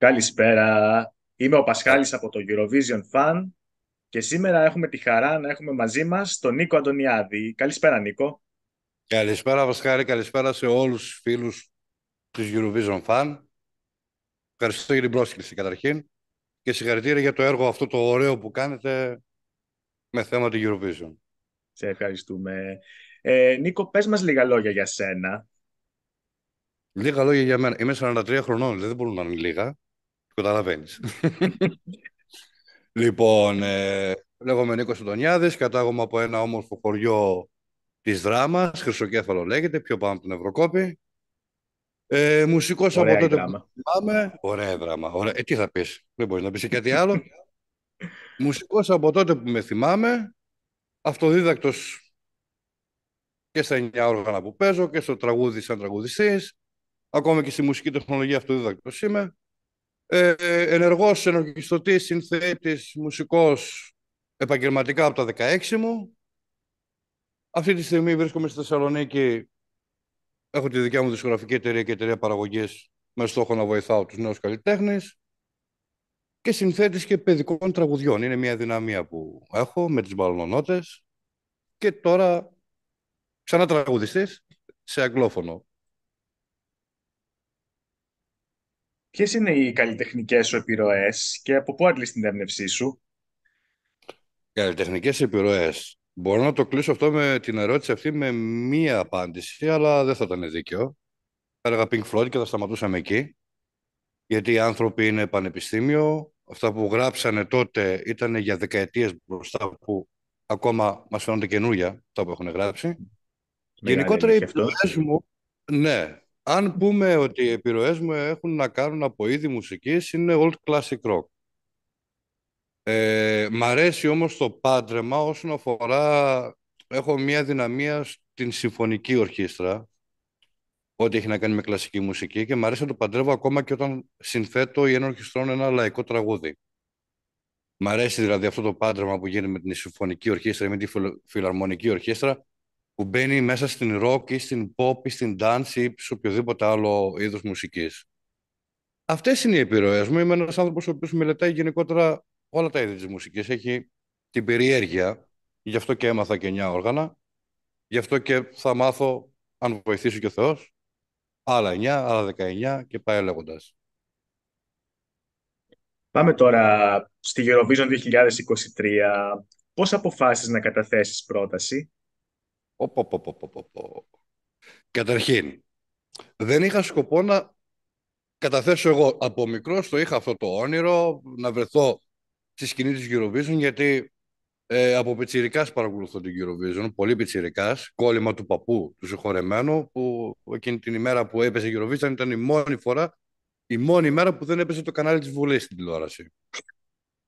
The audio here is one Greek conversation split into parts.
Καλησπέρα. Είμαι ο Πασχάλης από το Eurovision Fan και σήμερα έχουμε τη χαρά να έχουμε μαζί μας τον Νίκο Αντωνιάδη. Καλησπέρα Νίκο. Καλησπέρα Πασχάλη, καλησπέρα σε όλους τους φίλους της Eurovision Fan. Ευχαριστώ για την πρόσκληση καταρχήν και συγχαρητήρια για το έργο αυτό το ωραίο που κάνετε με θέμα του Eurovision. Σε ευχαριστούμε. Ε, Νίκο, πες μας λίγα λόγια για σένα. Λίγα λόγια για μένα. Είμαι 43 χρονών, δηλαδή δεν μπορούν να είναι λίγα. Καταλαβαίνεις. λοιπόν, ε, λέγομαι Νίκος Αντωνιάδη, κατάγομαι από ένα όμορφο χωριό της Δράμας, Χρυσοκέφαλο λέγεται, πιο πάνω από την Ευρωκόπη. Ε, Μουσικός από τότε δράμα. που θυμάμαι. Ωραία δράμα. Ωραία. Ε, τι θα πεις, δεν μπορείς να πεις κάτι άλλο. Μουσικός από τότε που με θυμάμαι, αυτοδίδακτος και στα εννιά όργανα που παίζω και στο τραγούδι σαν τραγουδιστής. Ακόμα και στη μουσική τεχνολογία αυτοδίδακτος είμαι. Ε, ενεργός ενοχιστωτής, συνθέτης, μουσικός επαγγελματικά από τα 16 μου. Αυτή τη στιγμή βρίσκομαι στη Θεσσαλονίκη. Έχω τη δικιά μου δισκογραφική εταιρεία και εταιρεία παραγωγής με στόχο να βοηθάω τους νέους καλλιτέχνες και συνθέτης και παιδικών τραγουδιών. Είναι μια δυναμία που έχω με τις μπαλονότες και τώρα ξανά τραγουδιστής σε αγγλόφωνο. Ποιες είναι οι καλλιτεχνικές σου επιρροές και από πού αντλεί την έμπνευσή σου, Καλλιτεχνικές επιρροές. Μπορώ να το κλείσω αυτό με την ερώτηση αυτή με μία απάντηση, αλλά δεν θα ήταν δίκαιο. Θα έλεγα Pink Floyd και θα σταματούσαμε εκεί. Γιατί οι άνθρωποι είναι πανεπιστήμιο. Αυτά που γράψανε τότε ήταν για δεκαετίες μπροστά που ακόμα μας φαίνονται καινούργια αυτά που έχουν γράψει. Μεγάλη Γενικότερα οι επιρροές μου. Ναι, αν πούμε ότι οι επιρροές μου έχουν να κάνουν από είδη μουσικής, είναι old classic rock. Ε, μ' αρέσει όμως το πάντρεμα όσον αφορά... Έχω μία δυναμία στην συμφωνική ορχήστρα, ό,τι έχει να κάνει με κλασική μουσική και μ' αρέσει να το παντρεύω ακόμα και όταν συνθέτω ή ενορχιστρώνω ένα λαϊκό τραγούδι. Μ' αρέσει δηλαδή αυτό το πάντρεμα που γίνεται με την συμφωνική ορχήστρα ή με τη φιλαρμονική ορχήστρα που μπαίνει μέσα στην rock ή στην pop ή στην dance ή σε οποιοδήποτε άλλο είδος μουσικής. Αυτές είναι οι επιρροές μου. Είμαι ένας άνθρωπος ο οποίος μελετάει γενικότερα όλα τα είδη της μουσικής. Έχει την περιέργεια, γι' αυτό και έμαθα και 9 όργανα, γι' αυτό και θα μάθω, αν βοηθήσει και ο Θεός, άλλα 9, άλλα 19 και πάει λέγοντας. Πάμε τώρα στη Eurovision 2023. Πώς αποφάσισες να καταθέσεις πρόταση Καταρχήν, δεν είχα σκοπό να καταθέσω εγώ. Από μικρός το είχα αυτό το όνειρο να βρεθώ στη σκηνή της Eurovision γιατί ε, από πιτσιρικάς παρακολουθώ την Eurovision, πολύ πιτσιρικάς, κόλλημα του παππού, του συγχωρεμένου, που εκείνη την ημέρα που έπεσε η Eurovision ήταν η μόνη φορά, η μόνη ημέρα που δεν έπεσε το κανάλι της βουλής στην τηλεόραση.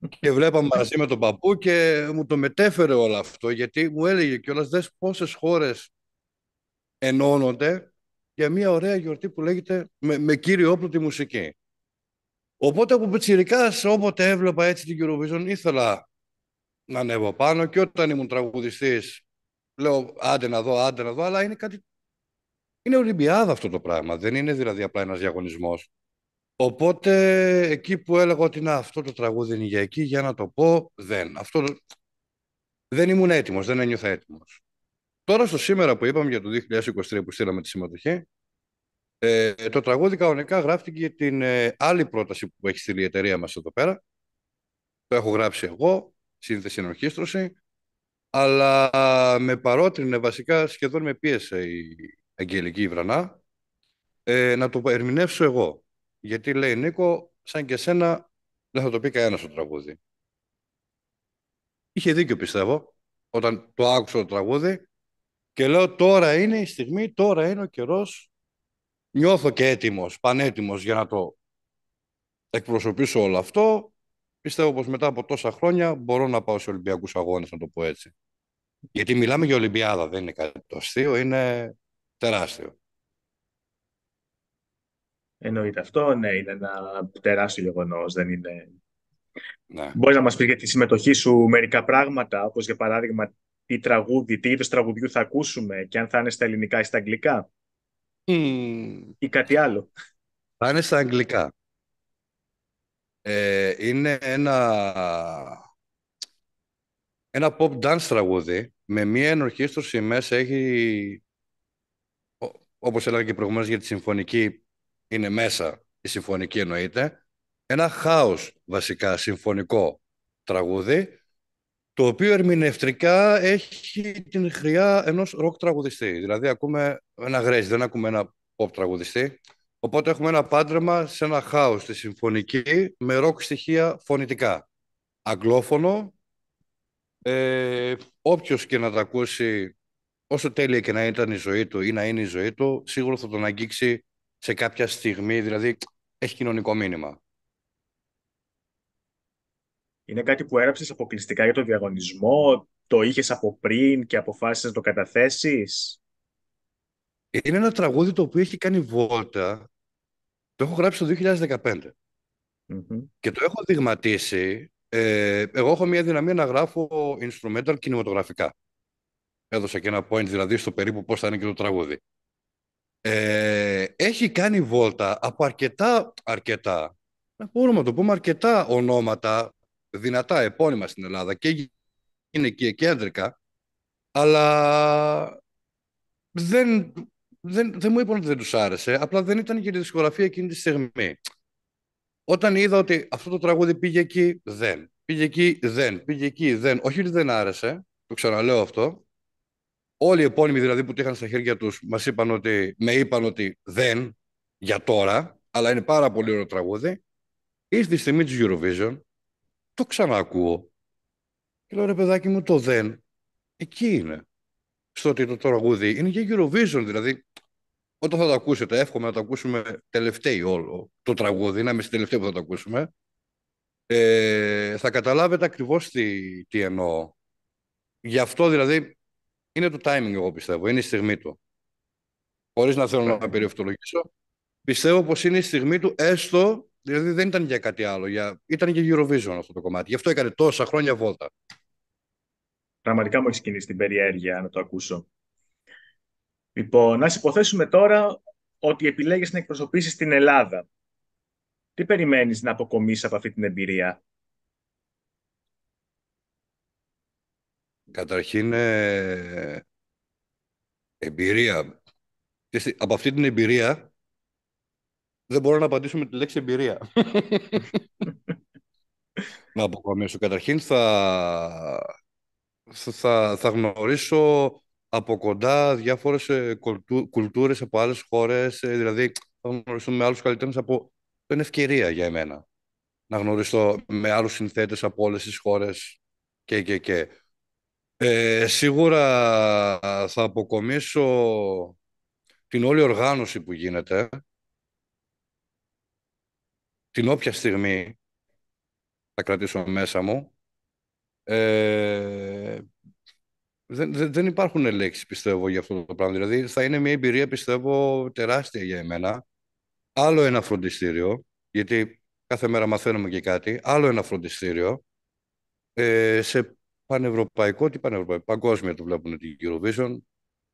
Και βλέπαμε μαζί με τον παππού και μου το μετέφερε όλο αυτό, γιατί μου έλεγε κιόλας, δες πόσες χώρες ενώνονται για μια ωραία γιορτή που λέγεται με, με κύριο όπλο τη μουσική. Οπότε από πιτσιρικάς όποτε έβλεπα έτσι την Eurovision ήθελα να ανέβω πάνω και όταν ήμουν τραγουδιστής λέω άντε να δω, άντε να δω, αλλά είναι κάτι... Είναι Ολυμπιάδα αυτό το πράγμα, δεν είναι δηλαδή απλά ένας διαγωνισμός. Οπότε εκεί που έλεγα ότι να, αυτό το τραγούδι είναι για εκεί, για να το πω, δεν. Αυτό Δεν ήμουν έτοιμος, δεν ένιωθα έτοιμος. Τώρα στο σήμερα που είπαμε για το 2023 που στείλαμε τη συμμετοχή, ε, το τραγούδι κανονικά γράφτηκε την ε, άλλη πρόταση που έχει στείλει η εταιρεία μας εδώ πέρα. Το έχω γράψει εγώ, σύνθεση ενορχήστρωση. αλλά με παρότρινε βασικά σχεδόν με πίεσε η Αγγελική Ιβρανά ε, να το ερμηνεύσω εγώ. Γιατί λέει Νίκο, σαν και σένα δεν θα το πει κανένας το τραγούδι. Είχε δίκιο πιστεύω, όταν το άκουσα το τραγούδι και λέω τώρα είναι η στιγμή, τώρα είναι ο καιρός. Νιώθω και έτοιμος, πανέτοιμος για να το εκπροσωπήσω όλο αυτό. Πιστεύω πως μετά από τόσα χρόνια μπορώ να πάω σε Ολυμπιακούς Αγώνες, να το πω έτσι. Γιατί μιλάμε για Ολυμπιάδα, δεν είναι κάτι το αστείο, είναι τεράστιο. Εννοείται αυτό, ναι, είναι ένα τεράστιο γεγονός. Δεν είναι... Ναι. Μπορείς να μας πεις για τη συμμετοχή σου μερικά πράγματα, όπως για παράδειγμα τι τραγούδι, τι είδο τραγουδιού θα ακούσουμε και αν θα είναι στα ελληνικά ή στα αγγλικά. Mm. Ή κάτι άλλο. Θα είναι στα αγγλικά. Ε, είναι ένα, ένα pop dance τραγούδι με μία ενορχήστρωση μέσα έχει όπως έλεγα και προηγουμένως για τη συμφωνική είναι μέσα η συμφωνική εννοείται, ένα χάος βασικά συμφωνικό τραγούδι, το οποίο ερμηνευτρικά έχει την χρειά ενός ροκ τραγουδιστή. Δηλαδή ακούμε ένα γρέζι, δεν ακούμε ένα pop τραγουδιστή. Οπότε έχουμε ένα πάντρεμα σε ένα χάος στη συμφωνική με ροκ στοιχεία φωνητικά. Αγγλόφωνο, ε, όποιος και να τα ακούσει, όσο τέλεια και να ήταν η ζωή του ή να είναι η ζωή του, σίγουρα θα τον αγγίξει σε κάποια στιγμή, δηλαδή έχει κοινωνικό μήνυμα. Είναι κάτι που έγραψες αποκλειστικά για το διαγωνισμό, το είχες από πριν και αποφάσισες να το καταθέσεις. Είναι ένα τραγούδι το οποίο έχει κάνει βόλτα, το έχω γράψει το 2015 και το έχω δειγματίσει. Ε, εγώ έχω μια δυναμία να γράφω instrumental κινηματογραφικά. Έδωσα και ένα point δηλαδή στο περίπου πώς θα είναι και το τραγούδι. Ε, έχει κάνει βόλτα από αρκετά, αρκετά, μπορούμε να το πούμε αρκετά ονόματα δυνατά επώνυμα στην Ελλάδα και γυναικεία και κέντρικα, αλλά δεν, δεν, δεν μου είπαν ότι δεν τους άρεσε, απλά δεν ήταν και η δισκογραφία εκείνη τη στιγμή. Όταν είδα ότι αυτό το τραγούδι πήγε εκεί, δεν. Πήγε εκεί, δεν. Πήγε εκεί, δεν. Όχι ότι δεν άρεσε, το ξαναλέω αυτό, Όλοι οι επώνυμοι δηλαδή που το είχαν στα χέρια τους μας είπαν ότι, με είπαν ότι δεν για τώρα, αλλά είναι πάρα πολύ ωραίο τραγούδι. Ήρθε στη στιγμή της Eurovision, το ξαναακούω και λέω ρε παιδάκι μου το δεν, εκεί είναι. Στο ότι το τραγούδι είναι για Eurovision δηλαδή. Όταν θα το ακούσετε, εύχομαι να το ακούσουμε τελευταίο όλο το τραγούδι, να είμαι στη τελευταία που θα το ακούσουμε. Ε, θα καταλάβετε ακριβώς τι, τι εννοώ. Γι' αυτό δηλαδή είναι το timing, εγώ πιστεύω. Είναι η στιγμή του. Χωρίς να θέλω να περιευτολογήσω, πιστεύω πως είναι η στιγμή του, έστω. Δηλαδή δεν ήταν για κάτι άλλο. Για... Ήταν για Eurovision αυτό το κομμάτι. Γι' αυτό έκανε τόσα χρόνια βόλτα. Πραγματικά μου έχεις κινήσει την περιέργεια να το ακούσω. Λοιπόν, α υποθέσουμε τώρα ότι επιλέγεις να εκπροσωπήσεις την Ελλάδα. Τι περιμένεις να αποκομίσεις από αυτή την εμπειρία? Καταρχήν ε, εμπειρία. Και από αυτή την εμπειρία δεν μπορώ να απαντήσω με τη λέξη εμπειρία. να αποκομίσω. Καταρχήν θα, θα, θα γνωρίσω από κοντά διάφορες ε, κουλτούρες από άλλες χώρες, ε, δηλαδή θα γνωρίσω με άλλους καλλιτέχνες από... την είναι ευκαιρία για εμένα να γνωρίσω με άλλους συνθέτες από όλες τις χώρες και, και, και. Ε, σίγουρα θα αποκομίσω την όλη οργάνωση που γίνεται, την όποια στιγμή θα κρατήσω μέσα μου. Ε, δεν, δεν υπάρχουν λέξεις, πιστεύω, για αυτό το πράγμα. Δηλαδή, θα είναι μια εμπειρία, πιστεύω, τεράστια για εμένα. Άλλο ένα φροντιστήριο, γιατί κάθε μέρα μαθαίνουμε και κάτι. Άλλο ένα φροντιστήριο. Ε, σε πανευρωπαϊκό, τι πανευρωπαϊκό, παγκόσμια το βλέπουν την Eurovision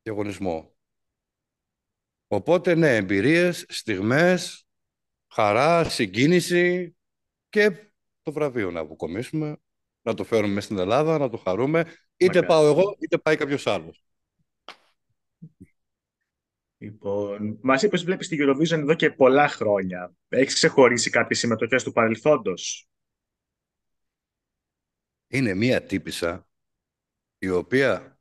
διαγωνισμό. Οπότε, ναι, εμπειρίες, στιγμές, χαρά, συγκίνηση και το βραβείο να αποκομίσουμε, να το φέρουμε στην Ελλάδα, να το χαρούμε. Είτε πάω εγώ, είτε πάει κάποιος άλλος. Λοιπόν, μας είπες βλέπεις την Eurovision εδώ και πολλά χρόνια. Έχεις ξεχωρίσει κάποιες συμμετοχές του παρελθόντος είναι μία τύπησα η οποία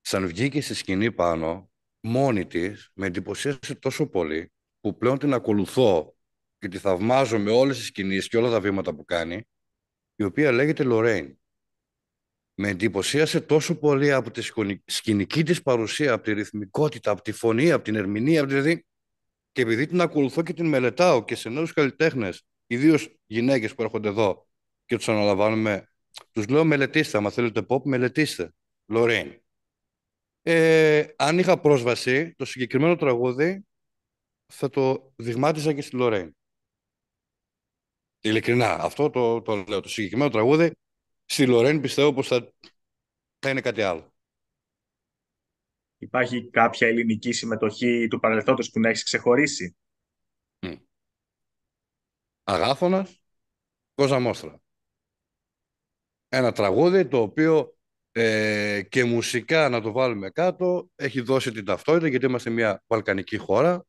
σαν βγήκε στη σκηνή πάνω μόνη της με εντυπωσίασε τόσο πολύ που πλέον την ακολουθώ και τη θαυμάζω με όλες τις σκηνές και όλα τα βήματα που κάνει η οποία λέγεται Λορέιν. Με εντυπωσίασε τόσο πολύ από τη σκηνική της παρουσία, από τη ρυθμικότητα, από τη φωνή, από την ερμηνεία, δηλαδή και επειδή την ακολουθώ και την μελετάω και σε νέους καλλιτέχνες, ιδίως γυναίκες που έρχονται εδώ, και τους αναλαμβάνουμε. Τους λέω μελετήστε, άμα θέλετε pop, μελετήστε. Λορέιν. Ε, αν είχα πρόσβαση, το συγκεκριμένο τραγούδι θα το δειγμάτιζα και στη Λορέιν. Ειλικρινά, αυτό το, το λέω. Το συγκεκριμένο τραγούδι στη Λορέιν πιστεύω πως θα, θα είναι κάτι άλλο. Υπάρχει κάποια ελληνική συμμετοχή του παρελθόντος που να έχεις ξεχωρίσει. Mm. Αγάφωνας, Κόζα Μόστρα. Ένα τραγούδι το οποίο ε, και μουσικά να το βάλουμε κάτω έχει δώσει την ταυτότητα γιατί είμαστε μια βαλκανική χώρα.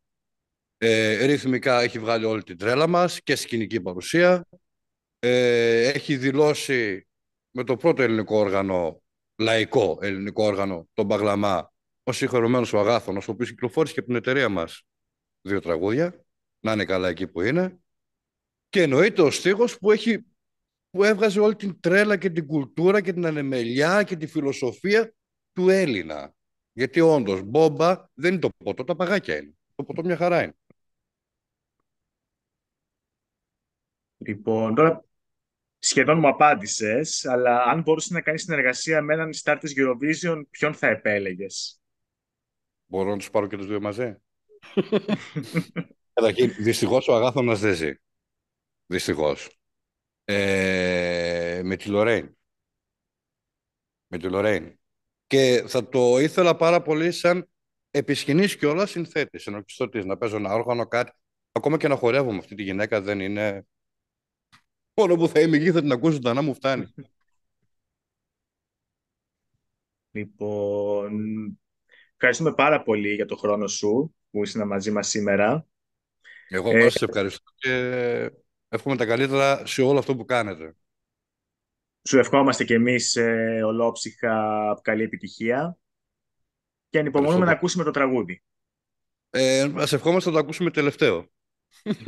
Ε, ρυθμικά έχει βγάλει όλη την τρέλα μας και σκηνική παρουσία. Ε, έχει δηλώσει με το πρώτο ελληνικό όργανο, λαϊκό ελληνικό όργανο, τον Παγλαμά, ο συγχωρημένος ο Αγάθωνος, ο οποίος κυκλοφόρησε και από την εταιρεία μας δύο τραγούδια, να είναι καλά εκεί που είναι. Και εννοείται ο στίχος που έχει που έβγαζε όλη την τρέλα και την κουλτούρα και την ανεμελιά και τη φιλοσοφία του Έλληνα. Γιατί όντως μπόμπα δεν είναι το ποτό, τα παγάκια είναι. Το ποτό μια χαρά είναι. Λοιπόν, τώρα σχεδόν μου απάντησες, αλλά αν μπορούσε να κάνεις συνεργασία με έναν star της Eurovision, ποιον θα επέλεγες. Μπορώ να τους πάρω και τους δύο μαζί. Καταρχήν, δυστυχώς ο Αγάθωνα δεν ζει. Δυστυχώς. Ε, με τη Λορέιν Με τη Λορέν. Και θα το ήθελα πάρα πολύ σαν επισκηνής και όλα συνθέτη, να παίζω ένα όργανο, κάτι. Ακόμα και να χορεύω με αυτή τη γυναίκα δεν είναι... Όλο που θα είμαι εκεί θα την ακούσω, να μου φτάνει. Λοιπόν, ευχαριστούμε πάρα πολύ για το χρόνο σου που ήσουν μαζί μας σήμερα. Εγώ ε... σε ευχαριστώ και Εύχομαι τα καλύτερα σε όλο αυτό που κάνετε. Σου ευχόμαστε κι εμείς ε, ολόψυχα καλή επιτυχία και ανυπομονούμε να ακούσουμε το τραγούδι. Ε, ευχόμαστε να το ακούσουμε τελευταίο.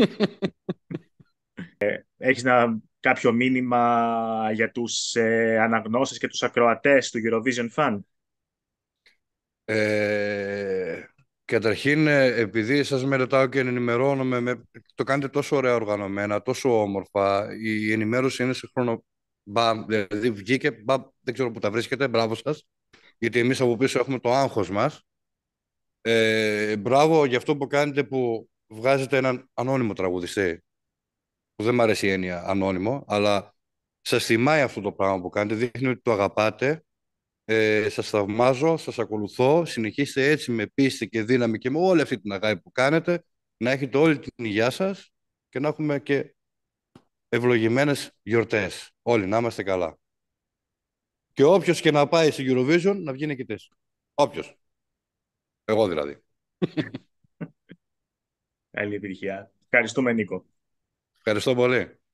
ε, έχεις κάποιο μήνυμα για τους ε, αναγνώσεις και τους ακροατές του Eurovision Fan. Ε, Καταρχήν, ε, επειδή σας με και ενημερώνομαι, με... το κάνετε τόσο ωραία οργανωμένα, τόσο όμορφα, η ενημέρωση είναι σε χρόνο μπαμ, δηλαδή βγήκε, μπαμ, δεν ξέρω που τα βρίσκετε, μπράβο σας, γιατί εμείς από πίσω έχουμε το άγχος μας. Ε, μπράβο για αυτό που κάνετε που βγάζετε έναν ανώνυμο τραγουδιστή, που δεν μου αρέσει η έννοια ανώνυμο, αλλά σας θυμάει αυτό το πράγμα που κάνετε, δείχνει ότι το αγαπάτε ε, σας θαυμάζω, σας ακολουθώ. Συνεχίστε έτσι με πίστη και δύναμη και με όλη αυτή την αγάπη που κάνετε. Να έχετε όλη την υγειά σας και να έχουμε και ευλογημένες γιορτές. Όλοι να είμαστε καλά. Και όποιος και να πάει στην Eurovision να βγει νικητής. Όποιος, Εγώ δηλαδή. Καλή επιτυχία. Ευχαριστούμε Νίκο. Ευχαριστώ πολύ.